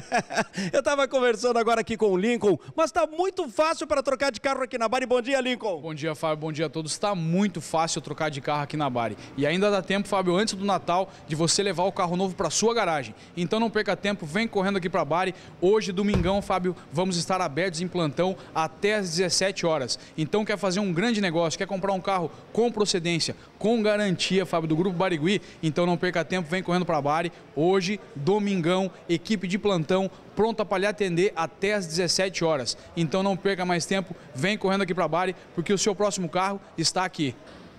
Eu estava conversando agora aqui com o Lincoln, mas está muito fácil para trocar de carro aqui na Bari. Bom dia, Lincoln. Bom dia, Fábio. Bom dia a todos. Está muito fácil trocar de carro aqui na Bari. E ainda dá tempo, Fábio, antes do Natal, de você levar o carro novo para sua garagem. Então não perca tempo, vem correndo aqui para a Bari. Hoje, domingão, Fábio, vamos estar abertos em plantão até às 17 horas. Então quer fazer um grande negócio, quer comprar um carro com procedência, com garantia, Fábio, do Grupo Barigui? Então não perca tempo, vem correndo para a Bari. Hoje, domingão, equipe de plantão Plantão pronta para lhe atender até às 17 horas. Então não perca mais tempo, vem correndo aqui para a Bari, porque o seu próximo carro está aqui.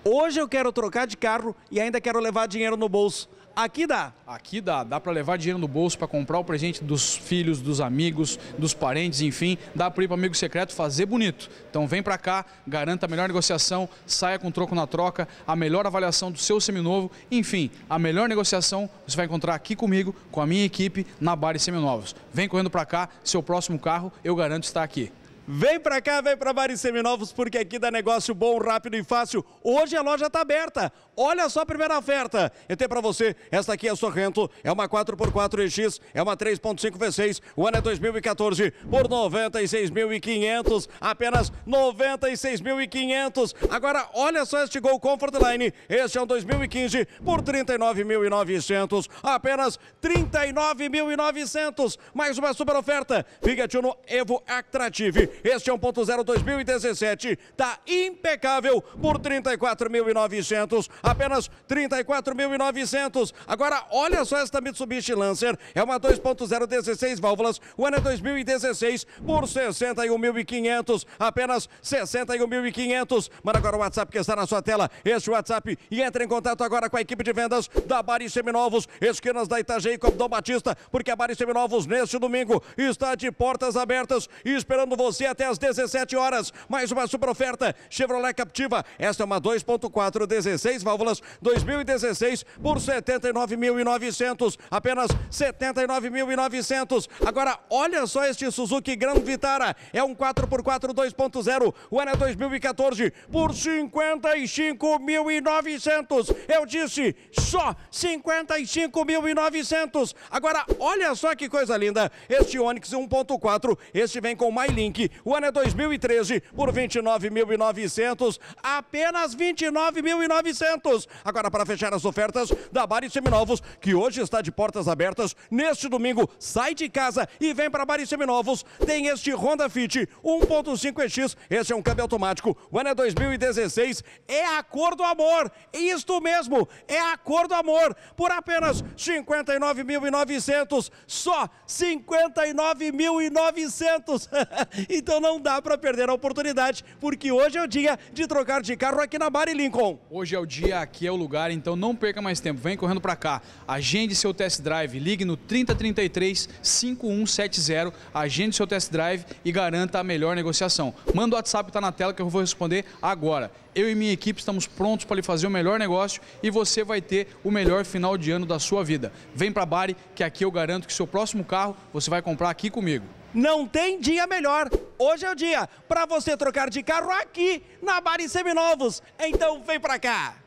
Hoje eu quero trocar de carro e ainda quero levar dinheiro no bolso. Aqui dá. Aqui dá, dá para levar dinheiro no bolso para comprar o presente dos filhos, dos amigos, dos parentes, enfim, dá para ir para amigo secreto fazer bonito. Então vem para cá, garanta a melhor negociação, saia com troco na troca, a melhor avaliação do seu seminovo, enfim, a melhor negociação você vai encontrar aqui comigo, com a minha equipe na Bari Seminovos. Vem correndo para cá, seu próximo carro eu garanto está aqui. Vem pra cá, vem pra Bares Seminovos, porque aqui dá negócio bom, rápido e fácil. Hoje a loja tá aberta. Olha só a primeira oferta. Eu tenho pra você, esta aqui é a Sorrento, é uma 4x4EX, é uma 3.5 V6, o ano é 2014, por 96.500, apenas 96.500. Agora, olha só este Gol Comfort Line, este é um 2015, por 39.900, apenas 39.900. Mais uma super oferta, Fiat Uno Evo Actrative este é um 1.0 2017, tá impecável por 34.900, apenas 34.900. Agora olha só esta Mitsubishi Lancer, é uma 2.0 16 válvulas, o ano é 2016 por 61.500, apenas 61.500. Manda agora o WhatsApp que está na sua tela, este WhatsApp e entre em contato agora com a equipe de vendas da Bari Seminovos, esquinas da Itajaí Dom Batista, porque a Bari Seminovos neste domingo está de portas abertas esperando você você até às 17 horas. Mais uma super oferta Chevrolet Captiva. Esta é uma 2.4 16 válvulas 2016 por 79.900, apenas 79.900. Agora olha só este Suzuki Gran Vitara, é um 4x4 2.0, o ano é 2014 por 55.900. Eu disse só 55.900. Agora olha só que coisa linda, este Onix 1.4, este vem com MyLink o ano é 2013 por 29.900, apenas 29.900. Agora para fechar as ofertas da Bar Seminovos, que hoje está de portas abertas, neste domingo sai de casa e vem para Bar Seminovos. Tem este Honda Fit 15 x esse é um câmbio automático. O ano é 2016, é a cor do amor. Isto mesmo, é a cor do amor por apenas 59.900, só 59.900. Então não dá para perder a oportunidade, porque hoje é o dia de trocar de carro aqui na Bari Lincoln. Hoje é o dia, aqui é o lugar, então não perca mais tempo. Vem correndo para cá. Agende seu test drive. Ligue no 3033 5170. Agende seu test drive e garanta a melhor negociação. Manda o WhatsApp tá na tela que eu vou responder agora. Eu e minha equipe estamos prontos para lhe fazer o melhor negócio e você vai ter o melhor final de ano da sua vida. Vem para a Bari que aqui eu garanto que seu próximo carro você vai comprar aqui comigo. Não tem dia melhor. Hoje é o dia para você trocar de carro aqui na Bari Seminovos. Então vem para cá.